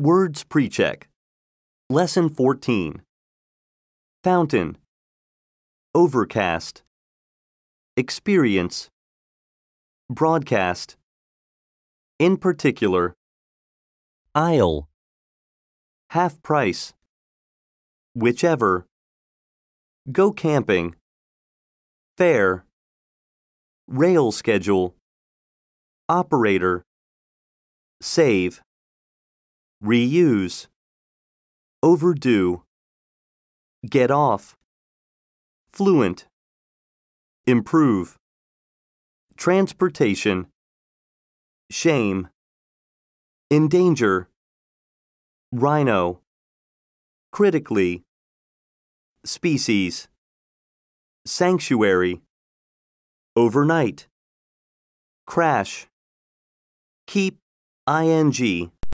Words Pre-Check Lesson 14 Fountain Overcast Experience Broadcast In particular Aisle Half price Whichever Go camping Fair Rail schedule Operator Save reuse, overdue, get off, fluent, improve, transportation, shame, endanger, rhino, critically, species, sanctuary, overnight, crash, keep, ing,